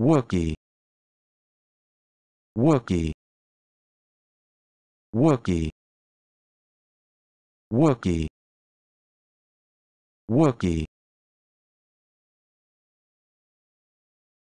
Wookie Wookie Wookie Wookie Wookie